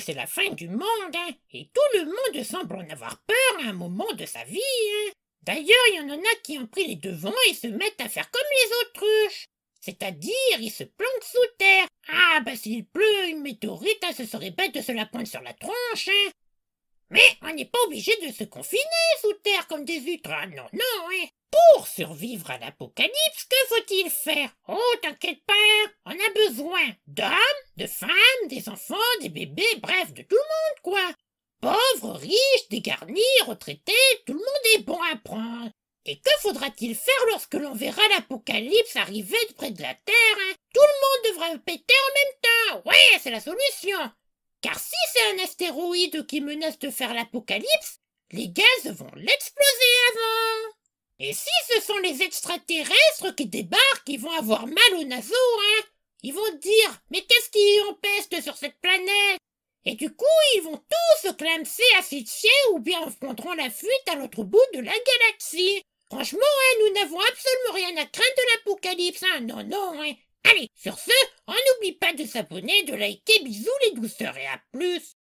c'est la fin du monde, hein, et tout le monde semble en avoir peur à un moment de sa vie. Hein. D'ailleurs, il y en a qui ont pris les devants et se mettent à faire comme les autruches. C'est-à-dire, ils se planquent sous terre. Ah, bah s'il pleut, une météorite, hein, ce serait bête de se la prendre sur la tronche, hein. Mais on n'est pas obligé de se confiner sous terre comme des ultras, non, non, hein. Pour survivre à l'apocalypse, que faut-il faire Oh, t'inquiète pas, on a besoin d'hommes, de femmes, des enfants, des bébés, bref, de tout le monde, quoi. Pauvres, riches, dégarnis, retraités, tout le monde est bon à prendre. Et que faudra-t-il faire lorsque l'on verra l'apocalypse arriver de près de la Terre hein Tout le monde devra péter en même temps. Ouais, c'est la solution. Car si c'est un astéroïde qui menace de faire l'apocalypse, les gaz vont l'exploser avant. Et si ce sont les extraterrestres qui débarquent, ils vont avoir mal au naseaux, hein Ils vont dire « Mais qu'est-ce qui empeste sur cette planète ?» Et du coup, ils vont tous se clamser à ou bien prendront la fuite à l'autre bout de la galaxie. Franchement, hein, nous n'avons absolument rien à craindre de l'apocalypse, hein Non, non, hein Allez, sur ce, on oh, n'oublie pas de s'abonner, de liker, bisous les douceurs et à plus